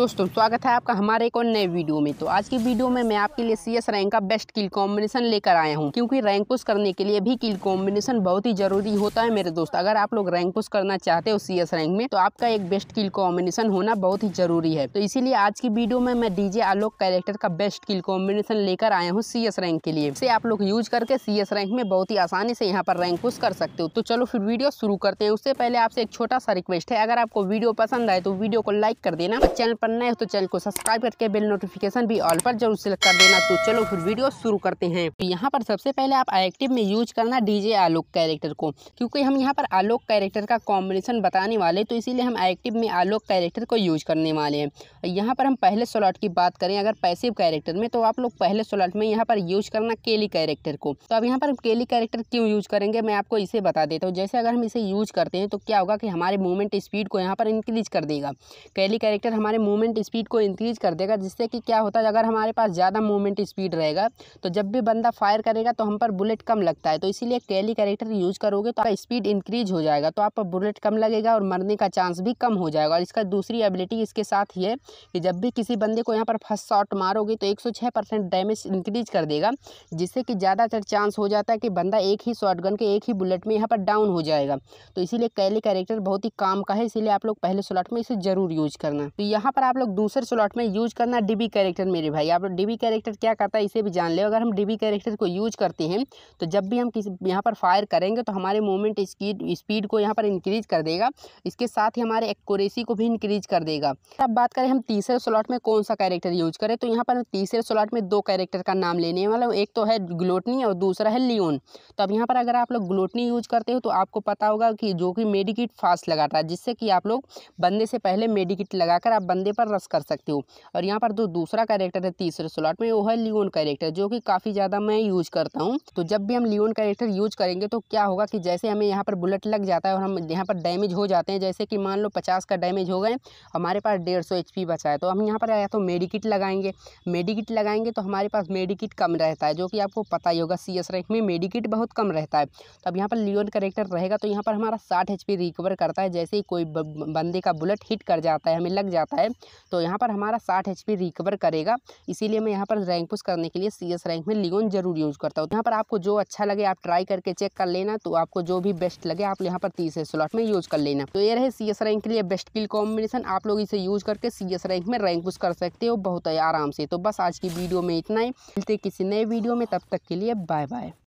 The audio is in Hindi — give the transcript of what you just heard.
दोस्तों स्वागत है आपका हमारे एक और नए वीडियो में तो आज की वीडियो में मैं आपके लिए सीएस रैंक का बेस्ट किल कॉम्बिनेशन लेकर आया हूं क्योंकि रैंक पुश करने के लिए भी किल कॉम्बिनेशन बहुत ही जरूरी होता है मेरे दोस्त अगर आप लोग रैंक पुश करना चाहते हो सीएस रैंक में तो आपका एक बेस्ट किल कॉम्बिनेशन होना बहुत ही जरूरी है तो इसीलिए आज की वीडियो में मैं डीजे आलोक कैरेक्टर का बेस्ट किल कॉम्बिनेशन लेकर आया हूँ सीएस रैंक के लिए इसे आप लोग यूज करके सीएस रैंक में बहुत ही आसानी से यहाँ पर रैंक पुश कर सकते हो तो चलो फिर वीडियो शुरू करते हैं उससे पहले आपसे एक छोटा सा रिक्वेस्ट है अगर आपको वीडियो पसंद आए तो वीडियो को लाइक कर देना चैनल पर पर नए हो तो चैनल को सब्सक्राइब करके बेल नोटिफिकेशन भी ऑल पर जरूर सेलेक्ट कर देना तो चलो फिर वीडियो शुरू करते हैं तो यहाँ पर सबसे पहले आप एक्टिव में यूज करना डीजे आलोक कैरेक्टर को क्योंकि हम यहाँ पर आलोक कैरेक्टर का कॉम्बिनेशन बताने वाले तो इसीलिए हम एक्टिव में आलोक कैरेक्टर को यूज करने वाले हैं यहाँ पर हम पहले स्लॉट की बात करें अगर पैसिव कैरेक्टर में तो आप लोग पहले स्लॉट में यहाँ पर यूज करना केली कैरेक्टर को तो अब यहाँ पर हम केली कैरेक्टर क्यों यूज करेंगे मैं आपको इसे बता देता हूँ जैसे अगर हम इसे यूज करते हैं तो क्या होगा कि हमारे मूवमेंट स्पीड को यहाँ पर इंक्रीज कर देगा केली कैरेक्टर हमारे मूवमेंट मूवमेंट स्पीड को इंक्रीज कर देगा जिससे कि क्या होता है अगर हमारे पास ज़्यादा मूवमेंट स्पीड रहेगा तो जब भी बंदा फायर करेगा तो हम पर बुलेट कम लगता है तो इसीलिए कैली कैरेक्टर यूज़ करोगे तो आपका स्पीड इंक्रीज हो जाएगा तो आप बुलेट कम लगेगा और मरने का चांस भी कम हो जाएगा और इसका दूसरी एबिलिटी इसके साथ ही है कि जब भी किसी बंदे को यहाँ पर फर्स्ट शॉट मारोगे तो एक डैमेज इंक्रीज कर देगा जिससे कि ज़्यादातर चांस हो जाता है कि बंदा एक ही शॉट के एक ही बुलेट में यहाँ पर डाउन हो जाएगा तो इसीलिए कैली कैरेक्टर बहुत ही काम का है इसीलिए आप लोग पहले स्लॉट में इसे ज़रूर यूज करना तो यहाँ पर आप लोग दूसरे स्लॉट में यूज करना डीबी कैरेक्टर मेरे भाई आप लोग डीबी कैरेक्टर क्या करता है इसे भी जान ले अगर हम डीबी कैरेक्टर को यूज करते हैं तो जब भी हम किसी यहाँ पर फायर करेंगे तो हमारे मूवमेंट स्पीड स्पीड को यहाँ पर इंक्रीज कर देगा इसके साथ ही हमारे एक्यूरेसी को भी इंक्रीज कर देगा अब बात करें हम तीसरे स्लॉट में कौन सा कैरेक्टर यूज करें तो यहाँ पर तीसरे स्लॉट में दो कैरेक्टर का नाम लेने वाला एक तो है ग्लोटनी और दूसरा है लियोन तो अब यहाँ पर अगर आप लोग ग्लोटनी यूज करते हो तो आपको पता होगा कि जो कि मेडिकिट फास्ट लगाता है जिससे कि आप लोग बंदे से पहले मेडिकिट लगाकर आप बंदे आधे पर रस कर सकते हो और यहाँ पर जो दूसरा कैरेक्टर है तीसरे स्लॉट में वो है लियोन कैरेक्टर जो कि काफ़ी ज़्यादा मैं यूज करता हूँ तो जब भी हम लियोन कैरेक्टर यूज करेंगे तो क्या होगा कि जैसे हमें यहाँ पर बुलेट लग जाता है और हम यहाँ पर डैमेज हो जाते हैं जैसे कि मान लो पचास का डैमेज हो गए हमारे पास डेढ़ सौ एच पी बचा है तो हम यहाँ पर आया तो मेडिकिट लगाएंगे मेडिकिट लगाएंगे तो हमारे पास मेडिकिट कम रहता है जो कि आपको पता ही होगा सी एस रैंक में मेडिकिट बहुत कम रहता है तो अब यहाँ पर लियोन करेक्टर रहेगा तो यहाँ पर हमारा साठ एच रिकवर करता है जैसे ही कोई बंदे का बुलेट हिट कर जाता है हमें लग जाता है तो यहाँ पर हमारा साठ एच रिकवर करेगा इसीलिए मैं यहाँ पर रैंक पुश करने के लिए सी रैंक में लिगोन जरूर यूज़ करता हूँ तो यहाँ पर आपको जो अच्छा लगे आप ट्राई करके चेक कर लेना तो आपको जो भी बेस्ट लगे आप यहाँ पर तीसरे स्लॉट में यूज़ कर लेना तो ये रहे सी रैंक के लिए बेस्ट किल कॉम्बिनेशन आप लोग इसे यूज़ करके सी रैंक में रैंक पुश कर सकते हो बहुत आराम से तो बस आज की वीडियो में इतना ही मिलते किसी नए वीडियो में तब तक के लिए बाय बाय